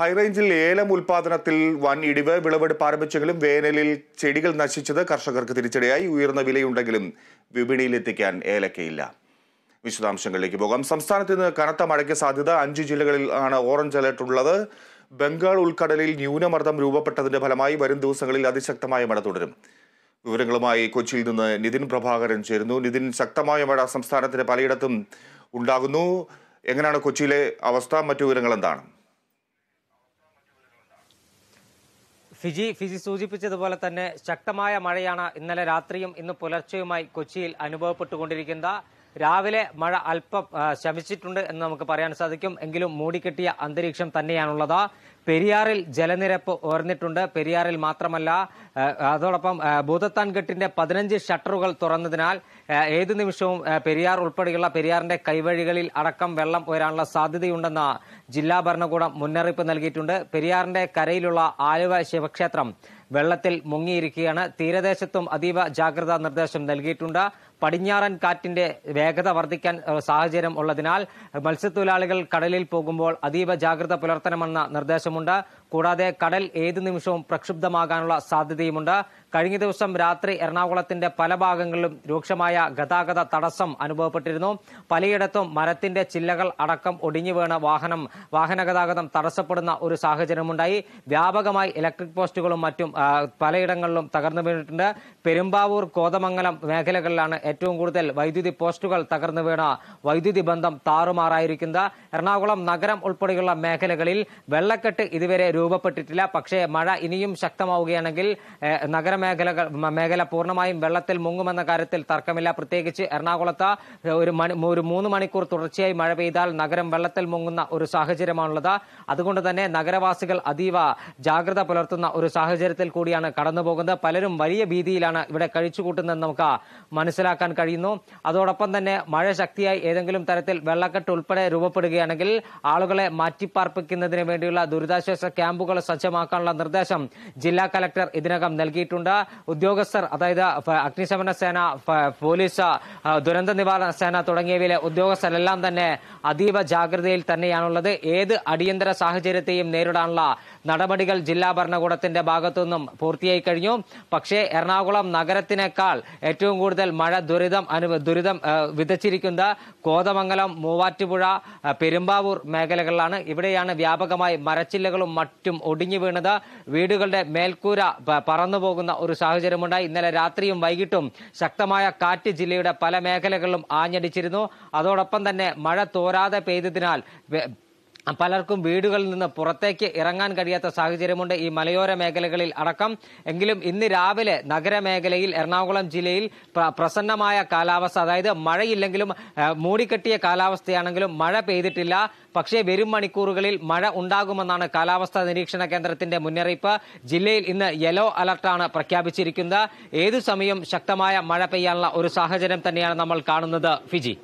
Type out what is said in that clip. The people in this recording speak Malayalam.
ഹൈറേഞ്ചിൽ ഏലം ഉൽപാദനത്തിൽ വൻ ഇടിവ് വിളവെടുപ്പ് ആരംഭിച്ചെങ്കിലും വേനലിൽ ചെടികൾ നശിച്ചത് കർഷകർക്ക് തിരിച്ചടിയായി ഉയർന്ന വിലയുണ്ടെങ്കിലും വിപണിയിലെത്തിക്കാൻ ഏലക്കയില്ല വിശദാംശങ്ങളിലേക്ക് പോകാം സംസ്ഥാനത്ത് ഇന്ന് കനത്ത മഴയ്ക്ക് സാധ്യത അഞ്ച് ജില്ലകളിൽ ആണ് ഓറഞ്ച് അലർട്ട് ഉള്ളത് ബംഗാൾ ഉൾക്കടലിൽ ന്യൂനമർദ്ദം രൂപപ്പെട്ടതിന്റെ ഫലമായി വരും ദിവസങ്ങളിൽ അതിശക്തമായ മഴ തുടരും വിവരങ്ങളുമായി കൊച്ചിയിൽ നിന്ന് നിതിൻ പ്രഭാകരൻ ചേരുന്നു നിതിൻ ശക്തമായ മഴ സംസ്ഥാനത്തിന്റെ പലയിടത്തും ഉണ്ടാകുന്നു എങ്ങനെയാണ് കൊച്ചിയിലെ അവസ്ഥ മറ്റു വിവരങ്ങൾ എന്താണ് ഫിജി ഫിജി സൂചിപ്പിച്ചതുപോലെ തന്നെ ശക്തമായ മഴയാണ് ഇന്നലെ രാത്രിയും ഇന്ന് പുലർച്ചെയുമായി കൊച്ചിയിൽ അനുഭവപ്പെട്ടുകൊണ്ടിരിക്കുന്നത് രാവിലെ മഴ അല്പം ശമിച്ചിട്ടുണ്ട് എന്ന് നമുക്ക് പറയാൻ സാധിക്കും എങ്കിലും മൂടിക്കെട്ടിയ അന്തരീക്ഷം തന്നെയാണുള്ളത് പെരിയാറിൽ ജലനിരപ്പ് ഉയർന്നിട്ടുണ്ട് പെരിയാറിൽ മാത്രമല്ല അതോടൊപ്പം ഭൂതത്താൻകെട്ടിന്റെ പതിനഞ്ച് ഷട്ടറുകൾ തുറന്നതിനാൽ ഏതു നിമിഷവും പെരിയാർ ഉൾപ്പെടെയുള്ള പെരിയാറിന്റെ കൈവഴികളിൽ അടക്കം വെള്ളം ഉയരാനുള്ള സാധ്യതയുണ്ടെന്ന് ജില്ലാ ഭരണകൂടം മുന്നറിയിപ്പ് നൽകിയിട്ടുണ്ട് പെരിയാറിന്റെ കരയിലുള്ള ആലുവ ശിവക്ഷേത്രം വെള്ളത്തിൽ മുങ്ങിയിരിക്കുകയാണ് തീരദേശത്തും അതീവ ജാഗ്രതാ നിർദ്ദേശം നൽകിയിട്ടുണ്ട് പടിഞ്ഞാറൻ കാറ്റിന്റെ വേഗത വർദ്ധിക്കാൻ സാഹചര്യം ഉള്ളതിനാൽ മത്സ്യത്തൊഴിലാളികൾ കടലിൽ പോകുമ്പോൾ അതീവ ജാഗ്രത പുലർത്തണമെന്ന നിർദ്ദേശമുണ്ട് കൂടാതെ കടൽ ഏത് നിമിഷവും പ്രക്ഷുബ്ധമാകാനുള്ള സാധ്യതയുമുണ്ട് കഴിഞ്ഞ ദിവസം രാത്രി എറണാകുളത്തിന്റെ പല ഭാഗങ്ങളിലും രൂക്ഷമായ ഗതാഗത തടസ്സം അനുഭവപ്പെട്ടിരുന്നു പലയിടത്തും മരത്തിന്റെ ചില്ലകൾ അടക്കം ഒടിഞ്ഞു വീണ വാഹനം വാഹന ഗതാഗതം തടസ്സപ്പെടുന്ന ഒരു സാഹചര്യമുണ്ടായി വ്യാപകമായി ഇലക്ട്രിക് പോസ്റ്റുകളും മറ്റും പലയിടങ്ങളിലും തകർന്നു വീണിട്ടുണ്ട് പെരുമ്പാവൂർ കോതമംഗലം മേഖലകളിലാണ് ഏറ്റവും കൂടുതൽ വൈദ്യുതി പോസ്റ്റുകൾ തകർന്നു വീണ വൈദ്യുതി ബന്ധം താറുമാറായിരിക്കുന്നത് എറണാകുളം നഗരം ഉൾപ്പെടെയുള്ള മേഖലകളിൽ വെള്ളക്കെട്ട് ഇതുവരെ രൂപപ്പെട്ടിട്ടില്ല പക്ഷേ മഴ ഇനിയും ശക്തമാവുകയാണെങ്കിൽ നഗരമേഖല മേഖല പൂർണ്ണമായും വെള്ളത്തിൽ മുങ്ങുമെന്ന കാര്യത്തിൽ തർക്കമില്ല പ്രത്യേകിച്ച് എറണാകുളത്ത് ഒരു മണി ഒരു മൂന്ന് മണിക്കൂർ തുടർച്ചയായി മഴ പെയ്താൽ നഗരം വെള്ളത്തിൽ മുങ്ങുന്ന ഒരു സാഹചര്യമാണുള്ളത് അതുകൊണ്ട് തന്നെ നഗരവാസികൾ അതീവ ജാഗ്രത പുലർത്തുന്ന ഒരു സാഹചര്യത്തിൽ കൂടിയാണ് കടന്നുപോകുന്നത് പലരും വലിയ ഭീതിയിലാണ് ഇവിടെ കഴിച്ചുകൂട്ടുന്നതെന്ന് നമുക്ക് മനസ്സിലാക്കാൻ കഴിയുന്നു അതോടൊപ്പം തന്നെ മഴ ശക്തിയായി ഏതെങ്കിലും തരത്തിൽ വെള്ളക്കെട്ട് ഉൾപ്പെടെ രൂപപ്പെടുകയാണെങ്കിൽ ആളുകളെ മാറ്റിപ്പാർപ്പിക്കുന്നതിന് വേണ്ടിയുള്ള ദുരിതാശ്വാസ ക്യാമ്പ് ക്യാമ്പുകൾ സജ്ജമാക്കാനുള്ള നിർദ്ദേശം ജില്ലാ കലക്ടർ ഇതിനകം നൽകിയിട്ടുണ്ട് ഉദ്യോഗസ്ഥർ അതായത് അഗ്നിശമന സേന പോലീസ് ദുരന്ത നിവാരണ സേന തുടങ്ങിയവയിലെ ഉദ്യോഗസ്ഥരെല്ലാം തന്നെ അതീവ ജാഗ്രതയിൽ തന്നെയാണുള്ളത് ഏത് അടിയന്തര സാഹചര്യത്തെയും നേരിടാനുള്ള നടപടികൾ ജില്ലാ ഭരണകൂടത്തിന്റെ ഭാഗത്തുനിന്നും പൂർത്തിയായി കഴിഞ്ഞു പക്ഷേ എറണാകുളം നഗരത്തിനേക്കാൾ ഏറ്റവും കൂടുതൽ മഴ ദുരിതം അനു ദുരിതം വിതച്ചിരിക്കുന്നത് കോതമംഗലം മൂവാറ്റുപുഴ പെരുമ്പാവൂർ മേഖലകളിലാണ് ഇവിടെയാണ് വ്യാപകമായി മരച്ചില്ലകളും മറ്റും ഒടിഞ്ഞു വീണത് വീടുകളുടെ മേൽക്കൂര പറന്നുപോകുന്ന ഒരു സാഹചര്യമുണ്ടായി ഇന്നലെ രാത്രിയും വൈകിട്ടും ശക്തമായ കാറ്റ് ജില്ലയുടെ പല മേഖലകളിലും ആഞ്ഞടിച്ചിരുന്നു അതോടൊപ്പം തന്നെ മഴ തോരാതെ പെയ്തതിനാൽ പലർക്കും വീടുകളിൽ നിന്ന് പുറത്തേക്ക് ഇറങ്ങാൻ കഴിയാത്ത സാഹചര്യമുണ്ട് ഈ മലയോര മേഖലകളിൽ അടക്കം എങ്കിലും ഇന്ന് രാവിലെ നഗരമേഖലയിൽ എറണാകുളം ജില്ലയിൽ പ്രസന്നമായ കാലാവസ്ഥ അതായത് മഴയില്ലെങ്കിലും മൂടിക്കെട്ടിയ കാലാവസ്ഥയാണെങ്കിലും മഴ പെയ്തിട്ടില്ല പക്ഷേ വരും മണിക്കൂറുകളിൽ മഴ ഉണ്ടാകുമെന്നാണ് കാലാവസ്ഥാ നിരീക്ഷണ കേന്ദ്രത്തിന്റെ മുന്നറിയിപ്പ് ജില്ലയിൽ ഇന്ന് യെല്ലോ അലർട്ടാണ് പ്രഖ്യാപിച്ചിരിക്കുന്നത് ഏതു സമയം ശക്തമായ മഴ പെയ്യാനുള്ള ഒരു സാഹചര്യം തന്നെയാണ് നമ്മൾ കാണുന്നത് ഫിജി